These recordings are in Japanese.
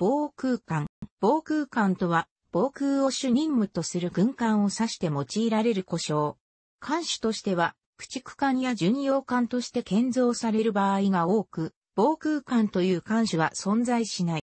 防空艦。防空艦とは、防空を主任務とする軍艦を指して用いられる故障。艦種としては、駆逐艦や巡洋艦として建造される場合が多く、防空艦という艦種は存在しない。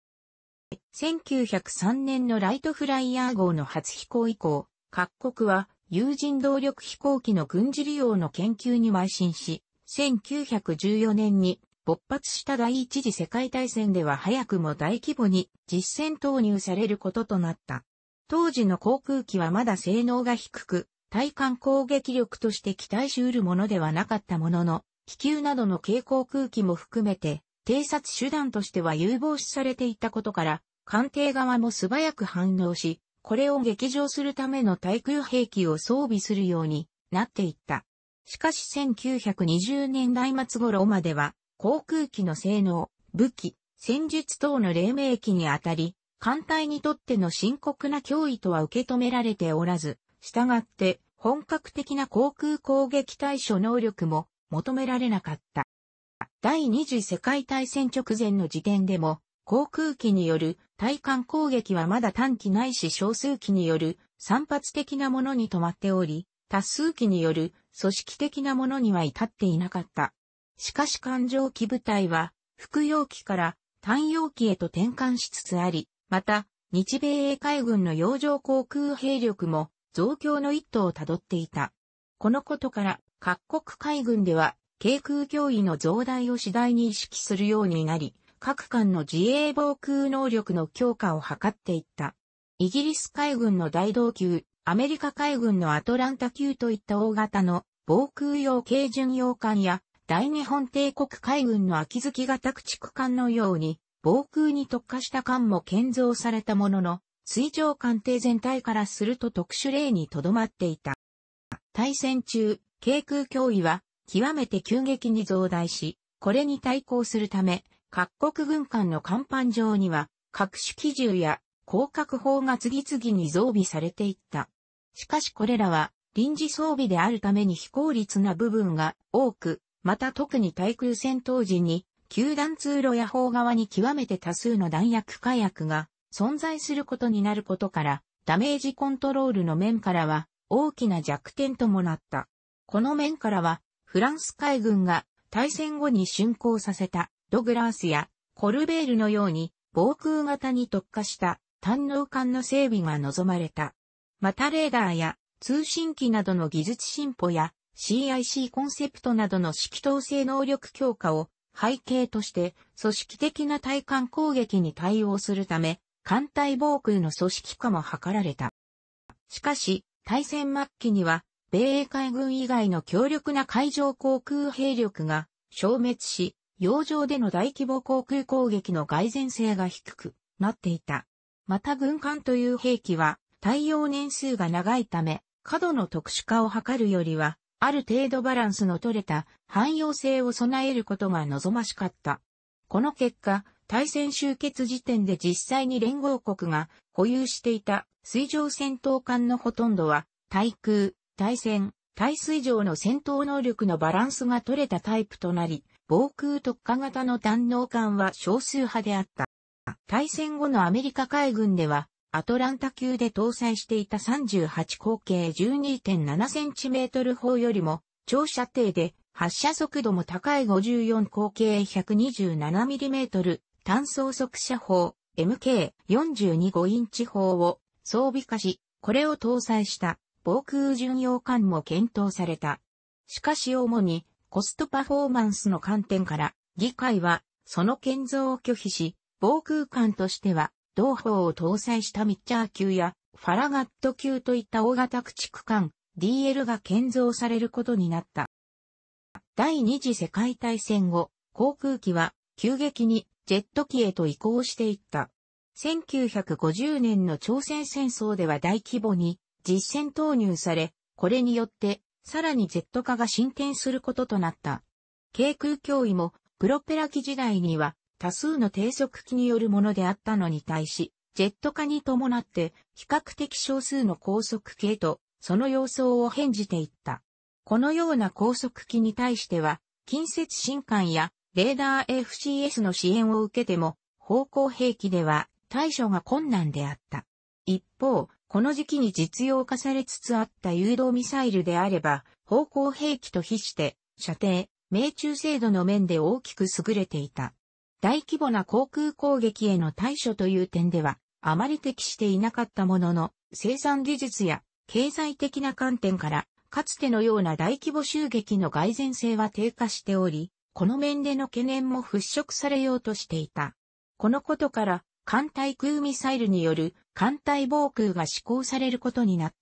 1903年のライトフライヤー号の初飛行以降、各国は有人動力飛行機の軍事利用の研究に邁進し、1914年に勃発した第一次世界大戦では早くも大規模に実戦投入されることとなった。当時の航空機はまだ性能が低く、対艦攻撃力として期待し得るものではなかったものの、気球などの軽航空機も含めて、偵察手段としては有望視されていたことから、艦艇側も素早く反応し、これを撃場するための対空兵器を装備するようになっていった。しかし1920年代末頃までは、航空機の性能、武器、戦術等の黎明期にあたり、艦隊にとっての深刻な脅威とは受け止められておらず、従って本格的な航空攻撃対処能力も求められなかった。第二次世界大戦直前の時点でも、航空機による対艦攻撃はまだ短期ないし少数機による散発的なものに止まっており、多数機による組織的なものには至っていなかった。しかし環状機部隊は、服用機から単用機へと転換しつつあり、また、日米英海軍の洋上航空兵力も増強の一途をたどっていた。このことから、各国海軍では、軽空脅威の増大を次第に意識するようになり、各艦の自衛防空能力の強化を図っていった。イギリス海軍の大道級、アメリカ海軍のアトランタ級といった大型の防空用軽巡洋艦や大日本帝国海軍の秋月型駆逐艦のように、防空に特化した艦も建造されたものの、水上艦艇全体からすると特殊例にとどまっていた。対戦中、軽空脅威は極めて急激に増大し、これに対抗するため、各国軍艦の甲板上には、各種機銃や広角砲が次々に増備されていった。しかしこれらは臨時装備であるために非効率な部分が多く、また特に対空戦闘時に、球団通路や方側に極めて多数の弾薬火薬が存在することになることから、ダメージコントロールの面からは大きな弱点ともなった。この面からは、フランス海軍が対戦後に竣工させたドグラースやコルベールのように防空型に特化した単能艦の整備が望まれた。またレーダーや通信機などの技術進歩や CIC コンセプトなどの指揮統制能力強化を背景として組織的な対艦攻撃に対応するため、艦隊防空の組織化も図られた。しかし、対戦末期には、米英海軍以外の強力な海上航空兵力が消滅し、洋上での大規模航空攻撃の外然性が低くなっていた。また軍艦という兵器は、耐用年数が長いため、過度の特殊化を図るよりは、ある程度バランスの取れた汎用性を備えることが望ましかった。この結果、対戦終結時点で実際に連合国が保有していた水上戦闘艦のほとんどは、対空、対戦、対水上の戦闘能力のバランスが取れたタイプとなり、防空特化型の弾能艦は少数派であった。対戦後のアメリカ海軍では、アトランタ級で搭載していた38口径 12.7cm 砲よりも長射程で発射速度も高い54口径 127mm 単装速射砲 MK42 インチ砲を装備化し、これを搭載した防空巡洋艦も検討された。しかし主にコストパフォーマンスの観点から議会はその建造を拒否し、防空艦としては同砲を搭載したミッチャー級やファラガット級といった大型駆逐艦 DL が建造されることになった。第二次世界大戦後、航空機は急激にジェット機へと移行していった。1950年の朝鮮戦争では大規模に実戦投入され、これによってさらにジェット化が進展することとなった。軽空脅威もプロペラ機時代には多数の低速機によるものであったのに対し、ジェット化に伴って比較的少数の高速系とその様相を変じていった。このような高速機に対しては、近接新艦やレーダー FCS の支援を受けても、方向兵器では対処が困難であった。一方、この時期に実用化されつつあった誘導ミサイルであれば、方向兵器と比して、射程、命中精度の面で大きく優れていた。大規模な航空攻撃への対処という点では、あまり適していなかったものの、生産技術や経済的な観点から、かつてのような大規模襲撃の蓋然性は低下しており、この面での懸念も払拭されようとしていた。このことから、艦隊空ミサイルによる艦隊防空が施行されることになっ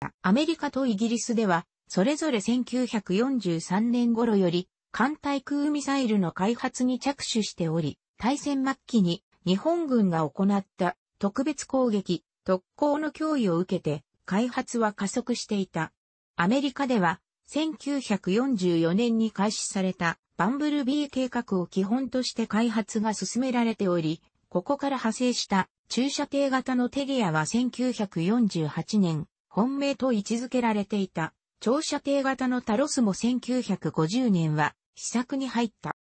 た。アメリカとイギリスでは、それぞれ1943年頃より艦対空ミサイルの開発に着手しており、大戦末期に日本軍が行った特別攻撃、特攻の脅威を受けて開発は加速していた。アメリカでは1944年に開始されたバンブルビー計画を基本として開発が進められており、ここから派生した駐車艇型のテリアは1948年、本命と位置づけられていた。長射程型のタロスも1950年は試作に入った。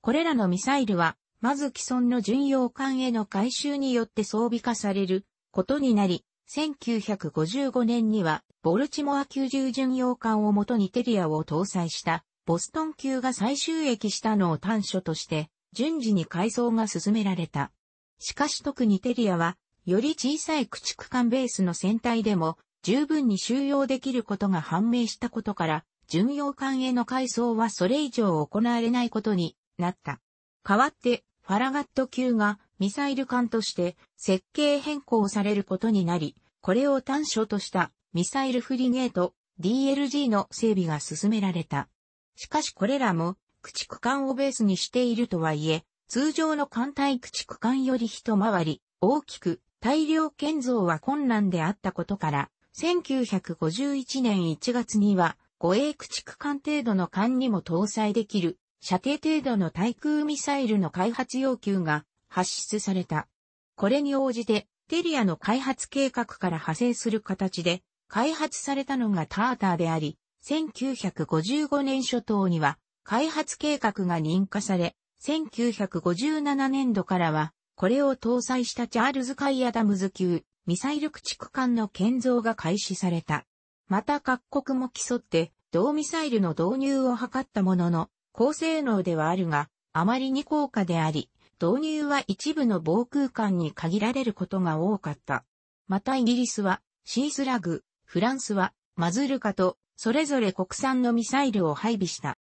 これらのミサイルは、まず既存の巡洋艦への改修によって装備化されることになり、1955年には、ボルチモア90巡洋艦をもとにテリアを搭載したボストン級が最終駅したのを短所として、順次に改装が進められた。しかし特にテリアは、より小さい駆逐艦ベースの船体でも十分に収容できることが判明したことから、巡洋艦への改装はそれ以上行われないことになった。代わって、ファラガット級がミサイル艦として設計変更されることになり、これを短所としたミサイルフリゲート DLG の整備が進められた。しかしこれらも駆逐艦をベースにしているとはいえ、通常の艦隊駆逐艦より一回り大きく大量建造は困難であったことから、1951年1月には護衛駆逐艦程度の艦にも搭載できる、射程程度の対空ミサイルの開発要求が発出された。これに応じて、テリアの開発計画から派生する形で、開発されたのがターターであり、1955年初頭には、開発計画が認可され、1957年度からは、これを搭載したチャールズ・カイ・アダムズ級ミサイル駆逐艦の建造が開始された。また各国も競って、同ミサイルの導入を図ったものの、高性能ではあるが、あまりに高価であり、導入は一部の防空間に限られることが多かった。またイギリスは、シースラグ、フランスは、マズルカと、それぞれ国産のミサイルを配備した。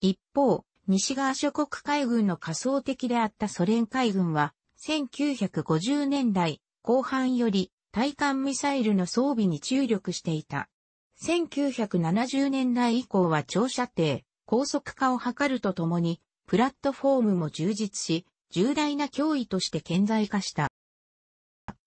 一方、西側諸国海軍の仮想的であったソ連海軍は、1950年代後半より対艦ミサイルの装備に注力していた。1970年代以降は長射程、高速化を図るとともに、プラットフォームも充実し、重大な脅威として顕在化した。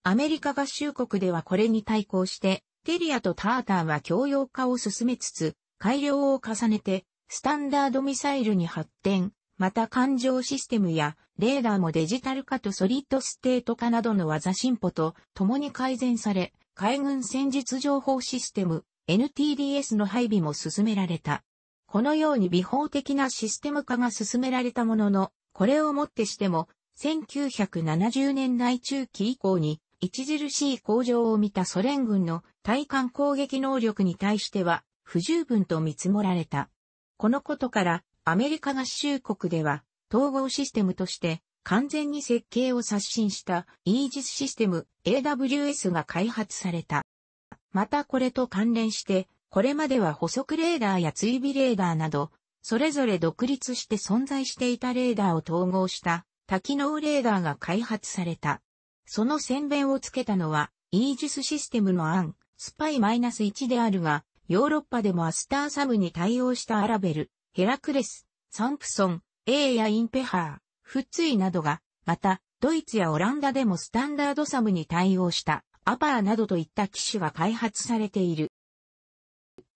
アメリカ合衆国ではこれに対抗して、テリアとターターは共用化を進めつつ、改良を重ねて、スタンダードミサイルに発展、また艦上システムやレーダーもデジタル化とソリッドステート化などの技進歩と共に改善され、海軍戦術情報システム NTDS の配備も進められた。このように美法的なシステム化が進められたものの、これをもってしても、1970年代中期以降に著しい向上を見たソ連軍の対艦攻撃能力に対しては不十分と見積もられた。このことからアメリカ合衆国では統合システムとして完全に設計を刷新したイージスシステム AWS が開発された。またこれと関連して、これまでは補足レーダーや追尾レーダーなど、それぞれ独立して存在していたレーダーを統合した多機能レーダーが開発された。その宣伝をつけたのは、イージスシステムの案、スパイ -1 であるが、ヨーロッパでもアスターサムに対応したアラベル、ヘラクレス、サンプソン、A やインペハー、フッツイなどが、また、ドイツやオランダでもスタンダードサムに対応したアパーなどといった機種が開発されている。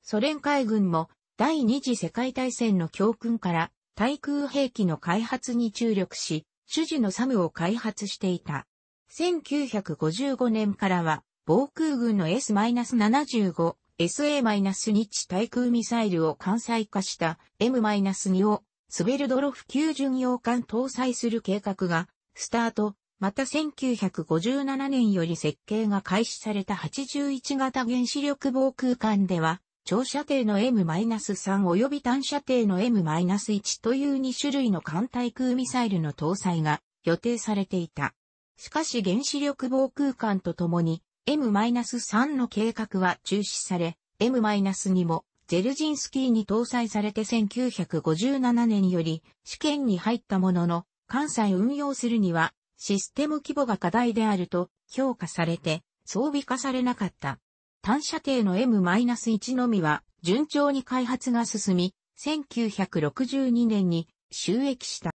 ソ連海軍も第二次世界大戦の教訓から対空兵器の開発に注力し、種々のサムを開発していた。1955年からは防空軍の S-75、SA-2 地対空ミサイルを艦載化した M-2 をスベルドロフ級巡洋艦搭載する計画が、スタート、また1957年より設計が開始された81型原子力防空艦では、長射程の M-3 及び短射程の M-1 という2種類の艦対空ミサイルの搭載が予定されていた。しかし原子力防空艦とともに M-3 の計画は中止され、M-2 もジェルジンスキーに搭載されて1957年より試験に入ったものの、関西運用するにはシステム規模が課題であると評価されて装備化されなかった。単射程の M-1 のみは順調に開発が進み、1962年に収益した。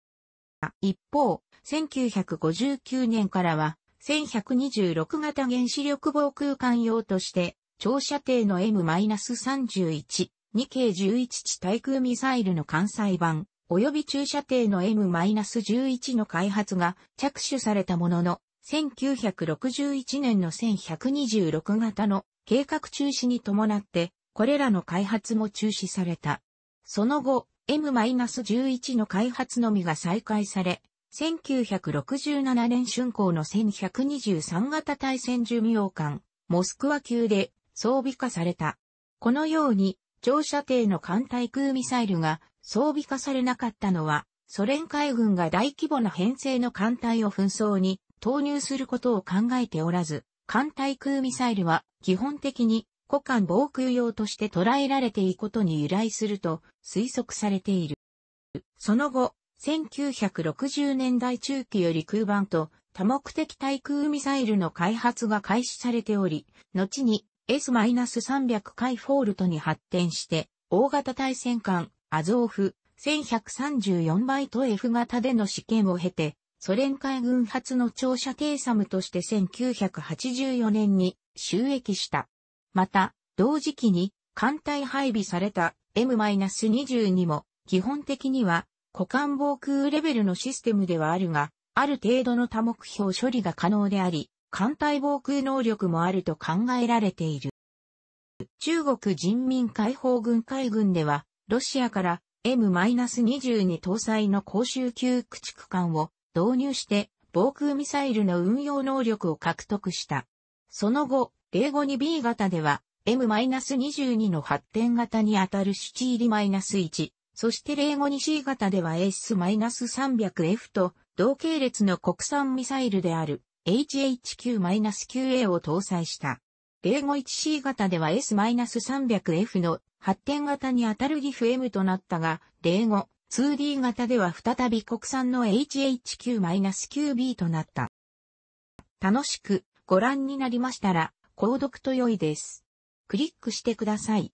一方、1959年からは1126型原子力防空艦用として長射程の M-31、2系11地対空ミサイルの関西版、及び中射程の M-11 の開発が着手されたものの、1961年の1126型の計画中止に伴って、これらの開発も中止された。その後、M-11 の開発のみが再開され、1967年春光の1123型対戦寿命艦、モスクワ級で装備化された。このように、長射程の艦対空ミサイルが装備化されなかったのは、ソ連海軍が大規模な編成の艦隊を紛争に投入することを考えておらず、艦対空ミサイルは基本的に古艦防空用として捉えられていくことに由来すると推測されている。その後、1960年代中期より空版と多目的対空ミサイルの開発が開始されており、後に S-300 回フォールトに発展して、大型対戦艦、アゾーフ、1134倍と F 型での試験を経て、ソ連海軍初の長射程サムとして1984年に収益した。また、同時期に艦隊配備された M-22 も基本的には股間防空レベルのシステムではあるが、ある程度の多目標処理が可能であり、艦隊防空能力もあると考えられている。中国人民解放軍海軍では、ロシアから M-22 搭載の公衆級駆逐艦を導入して防空ミサイルの運用能力を獲得した。その後、例後に B 型では M-22 の発展型にあたるシチーリ -1、そして例後に C 型では S-300F と同系列の国産ミサイルである HHQ-9A を搭載した。英語1 c 型では S-300F の発展型にあたる GIFM となったが、英語 2D 型では再び国産の HHQ-9B となった。楽しくご覧になりましたら、購読と良いです。クリックしてください。